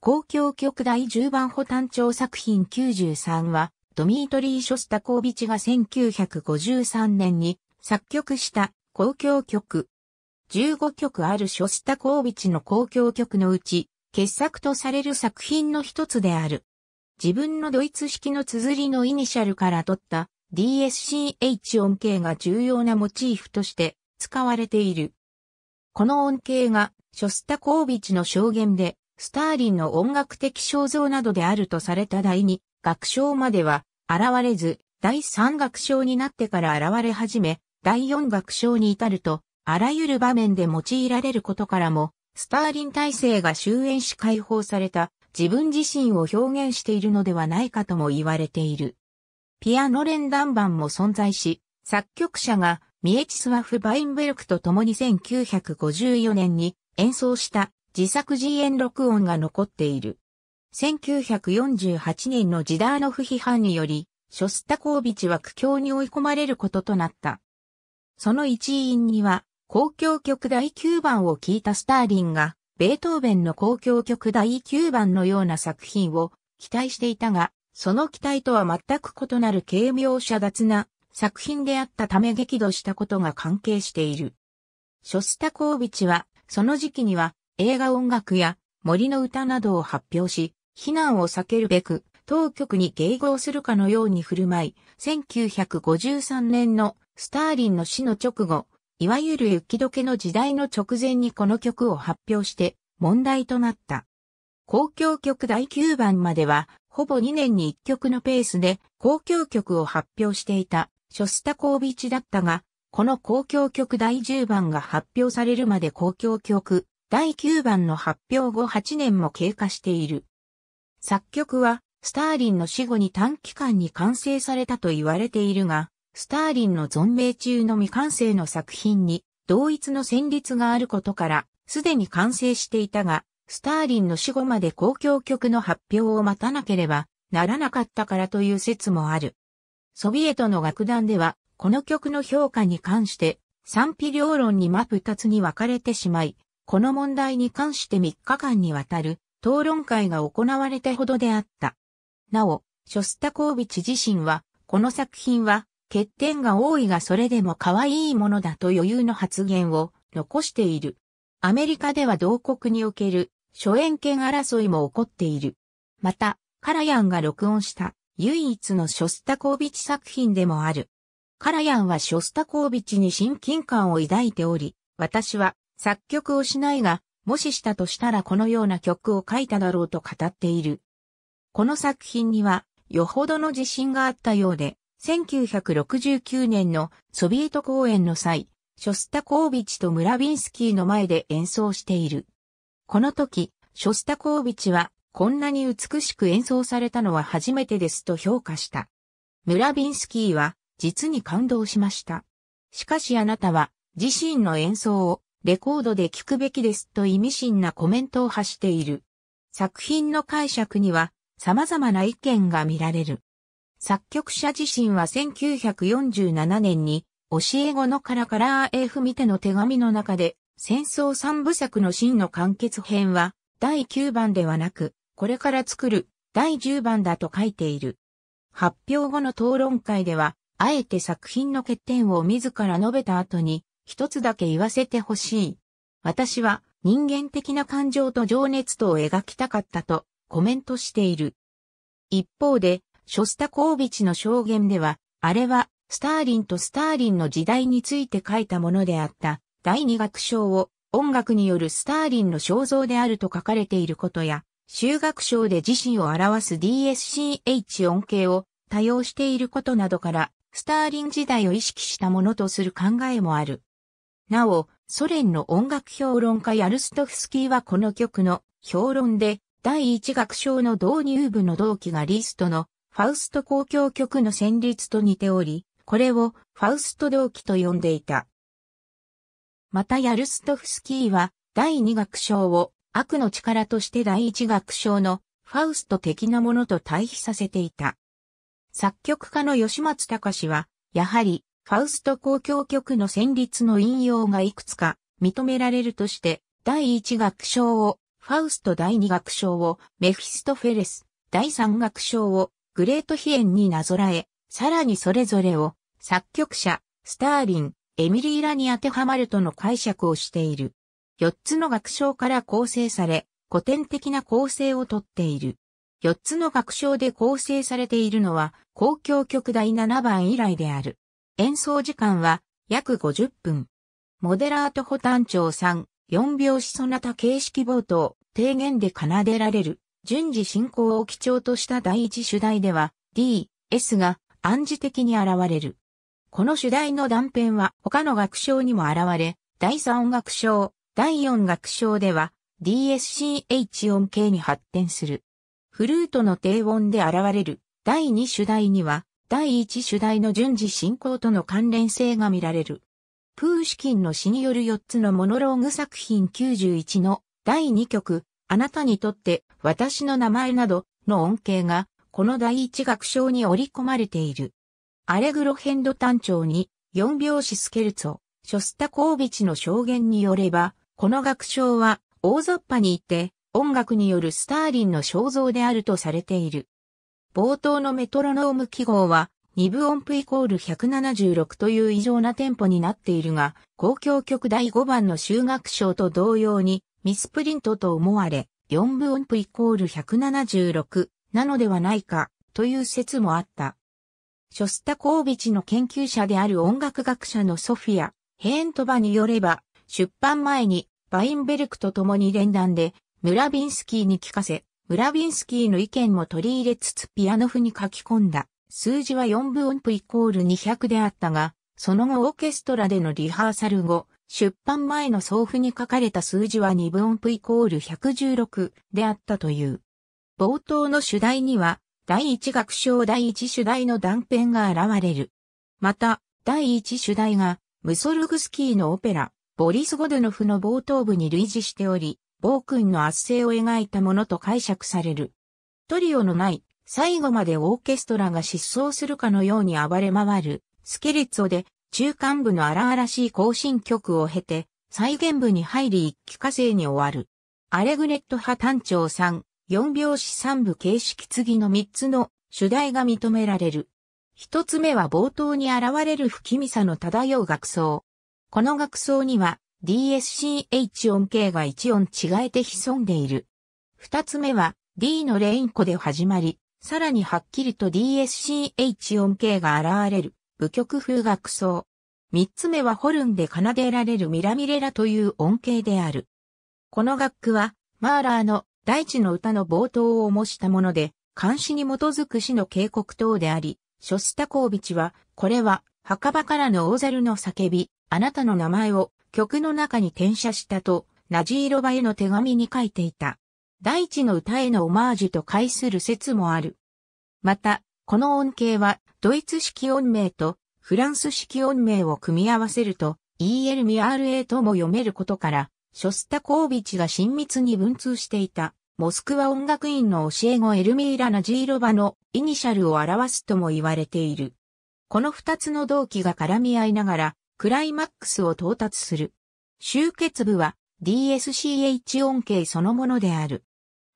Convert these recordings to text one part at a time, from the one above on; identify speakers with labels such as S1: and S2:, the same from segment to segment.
S1: 公共曲第10番補単調作品93は、ドミートリー・ショスタコービチが1953年に作曲した公共曲。15曲あるショスタコービチの公共曲のうち、傑作とされる作品の一つである。自分のドイツ式の綴りのイニシャルから取った DSCH 音形が重要なモチーフとして使われている。この音形がショスタコービチの証言でスターリンの音楽的肖像などであるとされた第二楽章までは現れず、第三楽章になってから現れ始め、第四楽章に至ると、あらゆる場面で用いられることからも、スターリン体制が終焉し解放された自分自身を表現しているのではないかとも言われている。ピアノ連弾版も存在し、作曲者がミエチスワフ・バインベルクと共に1954年に演奏した自作自演録音が残っている。1948年のジダーノフ批判により、ショスタコービチは苦境に追い込まれることとなった。その一因には、公共曲第9番を聴いたスターリンが、ベートーベンの公共曲第9番のような作品を期待していたが、その期待とは全く異なる軽妙者脱な作品であったため激怒したことが関係している。ショスタコービチは、その時期には映画音楽や森の歌などを発表し、非難を避けるべく、当局に迎合するかのように振る舞い、1953年のスターリンの死の直後、いわゆる雪解けの時代の直前にこの曲を発表して問題となった。公共曲第9番までは、ほぼ2年に1曲のペースで公共曲を発表していたショスタコービチだったが、この公共曲第10番が発表されるまで公共曲第9番の発表後8年も経過している。作曲は、スターリンの死後に短期間に完成されたと言われているが、スターリンの存命中の未完成の作品に同一の旋律があることから、すでに完成していたが、スターリンの死後まで公共曲の発表を待たなければならなかったからという説もある。ソビエトの楽団では、この曲の評価に関して、賛否両論に真二つに分かれてしまい、この問題に関して3日間にわたる討論会が行われたほどであった。なお、ショスタコービチ自身は、この作品は欠点が多いがそれでも可愛いものだと余裕の発言を残している。アメリカでは同国における初演権争いも起こっている。また、カラヤンが録音した唯一のショスタコービチ作品でもある。カラヤンはショスタコービチに親近感を抱いており、私は作曲をしないが、もししたとしたらこのような曲を書いただろうと語っている。この作品には、よほどの自信があったようで、1969年のソビエト公演の際、ショスタコービチとムラビンスキーの前で演奏している。この時、ショスタコービチは、こんなに美しく演奏されたのは初めてですと評価した。ムラビンスキーは、実に感動しました。しかしあなたは、自身の演奏をレコードで聞くべきですと意味深なコメントを発している。作品の解釈には様々な意見が見られる。作曲者自身は1947年に教え子のカラカラー F 見ての手紙の中で戦争三部作の真の完結編は第9番ではなくこれから作る第10番だと書いている。発表後の討論会ではあえて作品の欠点を自ら述べた後に一つだけ言わせてほしい。私は人間的な感情と情熱とを描きたかったとコメントしている。一方で、ショスタコービチの証言では、あれはスターリンとスターリンの時代について書いたものであった。第二楽章を音楽によるスターリンの肖像であると書かれていることや、修学章で自身を表す DSCH 音形を多用していることなどから、スターリン時代を意識したものとする考えもある。なお、ソ連の音楽評論家ヤルストフスキーはこの曲の評論で、第一楽章の導入部の同期がリストのファウスト公共曲の旋律と似ており、これをファウスト同期と呼んでいた。またヤルストフスキーは第二楽章を悪の力として第一楽章のファウスト的なものと対比させていた。作曲家の吉松隆は、やはりファウスト交響曲の旋律の引用がいくつか認められるとして、第1楽章を、ファウスト第2楽章を、メフィストフェレス、第3楽章を、グレートヒエンになぞらえ、さらにそれぞれを、作曲者、スターリン、エミリーラに当てはまるとの解釈をしている。4つの楽章から構成され、古典的な構成をとっている。4つの楽章で構成されているのは、公共曲第7番以来である。演奏時間は約50分。モデラート補単調3、4拍子そなた形式冒頭、低減で奏でられる、順次進行を基調とした第一主題では、D、S が暗示的に現れる。この主題の断片は他の楽章にも現れ、第3楽章、第4楽章では DSCH 音系に発展する。フルートの低音で現れる第2主題には第一主題の順次進行との関連性が見られる。プーシキンの詩による4つのモノローグ作品91の第2曲、あなたにとって私の名前などの恩恵がこの第一楽章に織り込まれている。アレグロ編ド単調に4拍子スケルツォ、ショスタコービチの証言によれば、この楽章は大雑把にいて音楽によるスターリンの肖像であるとされている。冒頭のメトロノーム記号は、2部音符イコール176という異常なテンポになっているが、公共曲第5番の修学章と同様にミスプリントと思われ、4部音符イコール176なのではないかという説もあった。ショスタコービチの研究者である音楽学者のソフィア・ヘーントバによれば、出版前にバインベルクと共に連弾で、ムラビンスキーに聞かせ、ムラビンスキーの意見も取り入れつつピアノ譜に書き込んだ。数字は4分音符イコール200であったが、その後オーケストラでのリハーサル後、出版前の送付に書かれた数字は2分音符イコール116であったという。冒頭の主題には、第1楽章第1主題の断片が現れる。また、第1主題が、ムソルグスキーのオペラ、ボリス・ゴドゥノフの冒頭部に類似しており、暴君の圧政を描いたものと解釈される。トリオのない、最後までオーケストラが失踪するかのように暴れ回る、スケリッツォで、中間部の荒々しい行進曲を経て、再現部に入り一期化成に終わる。アレグレット派単調3、4拍子3部形式次の3つの主題が認められる。1つ目は冒頭に現れる不気味さの漂う楽奏。この楽奏には DSCH 音形が1音違えて潜んでいる。二つ目は D のレインコで始まり、さらにはっきりと DSCH 音形が現れる、部曲風楽奏。三つ目はホルンで奏でられるミラミレラという音形である。この楽譜は、マーラーの大地の歌の冒頭を模したもので、監視に基づく死の警告等であり、ショスタコービチは、これは、墓場からの大猿の叫び、あなたの名前を曲の中に転写したと、ナジーロバへの手紙に書いていた。大地の歌へのオマージュと解する説もある。また、この音形は、ドイツ式音名とフランス式音名を組み合わせると、ELMRA とも読めることから、ショスタコービチが親密に文通していた、モスクワ音楽院の教え子エルミーラ・ナジーロバのイニシャルを表すとも言われている。この二つの動機が絡み合いながら、クライマックスを到達する。集結部は DSCH 音形そのものである。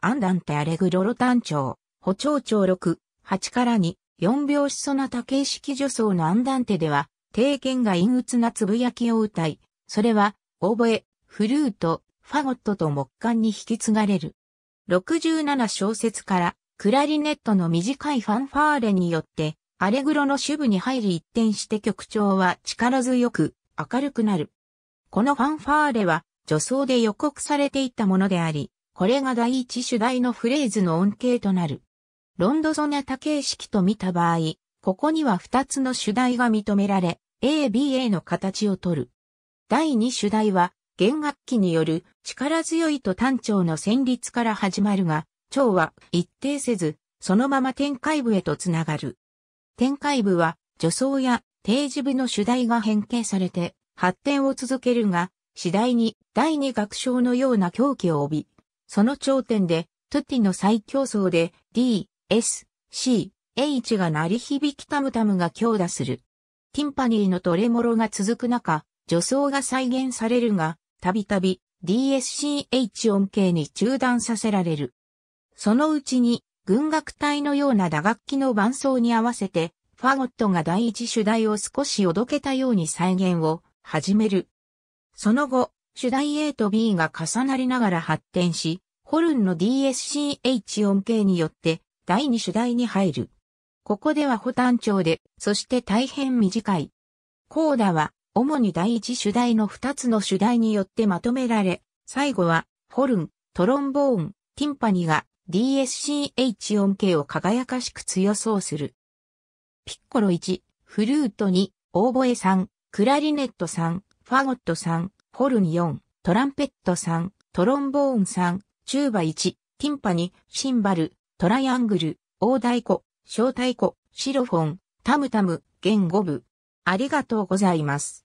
S1: アンダンテアレグロロ単調、補聴調6、8から2、4拍子そな多形式助走のアンダンテでは、定見が陰鬱なつぶやきを歌い、それは、オーボエ、フルート、ファゴットと木管に引き継がれる。67小節から、クラリネットの短いファンファーレによって、アレグロの主部に入り一転して曲調は力強く明るくなる。このファンファーレは女装で予告されていたものであり、これが第一主題のフレーズの恩恵となる。ロンドゾナタ形式と見た場合、ここには2つの主題が認められ、ABA の形をとる。第2主題は、弦楽器による力強いと単調の旋律から始まるが、調は一定せず、そのまま展開部へとつながる。展開部は、助走や定時部の主題が変形されて、発展を続けるが、次第に第二楽章のような狂気を帯び、その頂点で、トゥティの最競争で D、S、C、H が鳴り響きタムタムが強打する。ティンパニーのトレモロが続く中、助走が再現されるが、たびたび DSCH 音形に中断させられる。そのうちに軍楽隊のような打楽器の伴奏に合わせて、ファゴットが第一主題を少しおどけたように再現を始める。その後、主題 A と B が重なりながら発展し、ホルンの DSCH 音形によって第二主題に入る。ここではホ単調で、そして大変短い。コーダは、主に第一主題の二つの主題によってまとめられ、最後は、ホルン、トロンボーン、ティンパニが DSCH 音形を輝かしく強そうする。ピッコロ1、フルート2、オーボエ3、クラリネット3、ファゴット3、ホルン4、トランペット3、トロンボーン3、チューバ1、ティンパ2、シンバル、トライアングル、大太鼓、小太鼓、シロフォン、タムタム、弦5部。ありがとうございます。